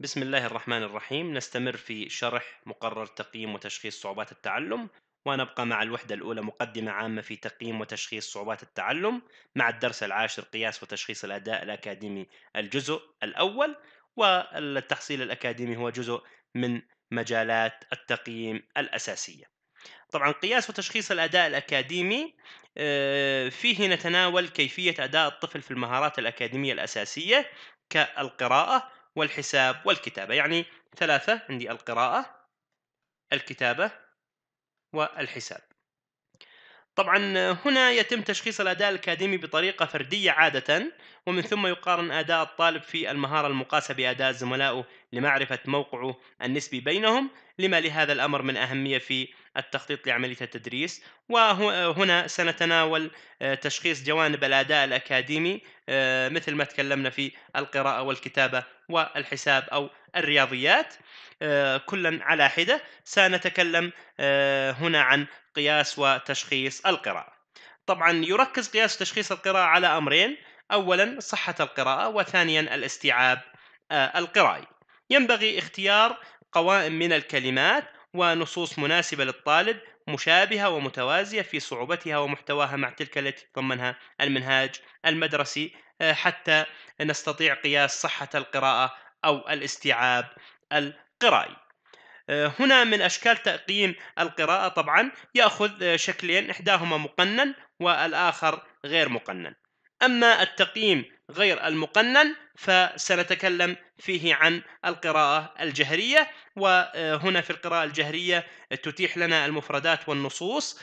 بسم الله الرحمن الرحيم نستمر في شرح مقرر تقييم وتشخيص صعوبات التعلم ونبقى مع الوحدة الأولى مقدمة عامة في تقييم وتشخيص صعوبات التعلم مع الدرس العاشر قياس وتشخيص الأداء الأكاديمي الجزء الأول والتحصيل الأكاديمي هو جزء من مجالات التقييم الأساسية طبعا قياس وتشخيص الأداء الأكاديمي آه، فيه نتناول كيفية أداء الطفل في المهارات الأكاديمية الأساسية كالقراءة والحساب والكتابة يعني ثلاثة عندي القراءة الكتابة والحساب طبعا هنا يتم تشخيص الأداء الأكاديمي بطريقة فردية عادة ومن ثم يقارن أداء الطالب في المهارة المقاسة بأداء زملائه لمعرفة موقعه النسبي بينهم لما لهذا الأمر من أهمية في التخطيط لعملية التدريس وهنا سنتناول آه، تشخيص جوانب الأداء الأكاديمي آه، مثل ما تكلمنا في القراءة والكتابة والحساب أو الرياضيات آه، كلا على حدة سنتكلم هنا عن قياس وتشخيص القراءة طبعا يركز قياس تشخيص القراءة على أمرين أولا صحة القراءة وثانيا الاستيعاب القرائي ينبغي اختيار قوائم من الكلمات ونصوص مناسبة للطالب مشابهة ومتوازية في صعوبتها ومحتواها مع تلك التي تضمنها المنهاج المدرسي آه، حتى نستطيع قياس صحة القراءة أو الاستيعاب القرائي آه، هنا من أشكال تقييم القراءة طبعا يأخذ آه، شكلين إحداهما مقنن والآخر غير مقنن أما التقييم غير المقنن فسنتكلم فيه عن القراءة الجهرية وهنا في القراءة الجهرية تتيح لنا المفردات والنصوص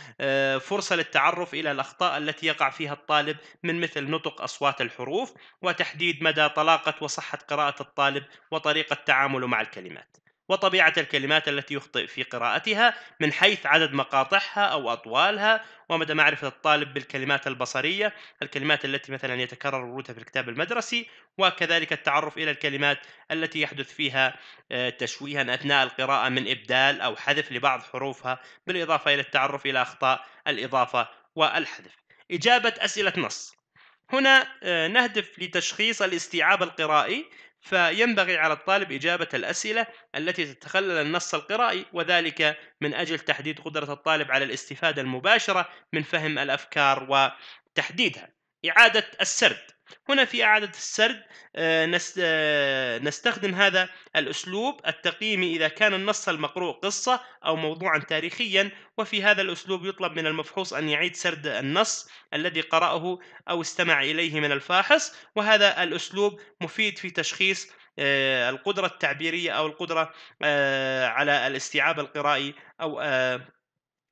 فرصة للتعرف إلى الأخطاء التي يقع فيها الطالب من مثل نطق أصوات الحروف وتحديد مدى طلاقة وصحة قراءة الطالب وطريقة تعامله مع الكلمات وطبيعة الكلمات التي يخطئ في قراءتها من حيث عدد مقاطعها أو أطوالها ومدى معرفة الطالب بالكلمات البصرية الكلمات التي مثلا يتكرر ورودها في الكتاب المدرسي وكذلك التعرف إلى الكلمات التي يحدث فيها آه، تشويها أثناء القراءة من إبدال أو حذف لبعض حروفها بالإضافة إلى التعرف إلى أخطاء الإضافة والحذف إجابة أسئلة نص هنا آه، نهدف لتشخيص الاستيعاب القرائي فينبغي على الطالب إجابة الأسئلة التي تتخلل النص القرائي وذلك من أجل تحديد قدرة الطالب على الاستفادة المباشرة من فهم الأفكار وتحديدها إعادة السرد هنا في إعادة السرد آه، آه، نستخدم هذا الأسلوب التقييمي إذا كان النص المقروء قصة أو موضوعا تاريخيا وفي هذا الأسلوب يطلب من المفحوص أن يعيد سرد النص الذي قرأه أو استمع إليه من الفاحص وهذا الأسلوب مفيد في تشخيص آه، القدرة التعبيرية أو القدرة على الاستيعاب القرائي أو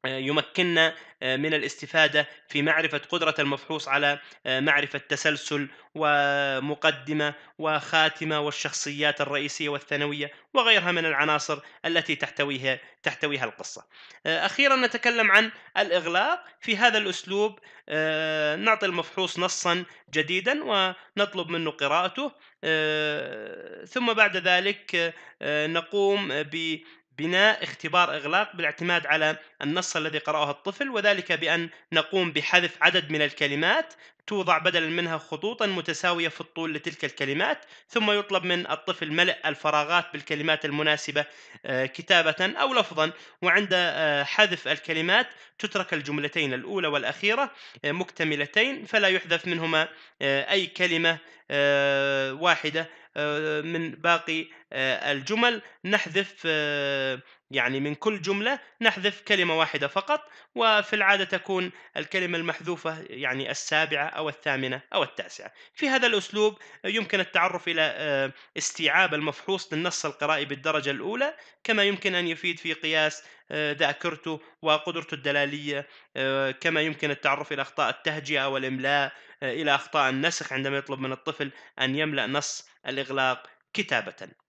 آه، يمكننا آه، من الاستفاده في معرفه قدره المفحوص على آه، معرفه تسلسل ومقدمه وخاتمه والشخصيات الرئيسيه والثانويه وغيرها من العناصر التي تحتويها تحتويها القصه. اخيرا نتكلم عن الاغلاق في هذا الاسلوب نعطي المفحوص نصا جديدا ونطلب منه قراءته ثم بعد ذلك نقوم ب بناء اختبار اغلاق بالاعتماد على النص الذي قرأه الطفل وذلك بأن نقوم بحذف عدد من الكلمات توضع بدلا منها خطوطا متساوية في الطول لتلك الكلمات ثم يطلب من الطفل ملء الفراغات بالكلمات المناسبة آه، كتابة أو لفظا وعند آه، حذف الكلمات تترك الجملتين الأولى والأخيرة آه، مكتملتين فلا يحذف منهما أي كلمة واحدة من باقي الجمل نحذف يعني من كل جملة نحذف كلمة واحدة فقط وفي العادة تكون الكلمة المحذوفة يعني السابعة أو الثامنة أو التاسعة في هذا الأسلوب يمكن التعرف إلى آه، استيعاب المفحوص للنص القرائي بالدرجة الأولى كما يمكن أن يفيد في قياس آه، ذاكرته وقدرته الدلالية آه، كما يمكن التعرف إلى أخطاء التهجئة والإملاء إلى أخطاء النسخ عندما يطلب من الطفل أن يملأ نص الإغلاق كتابة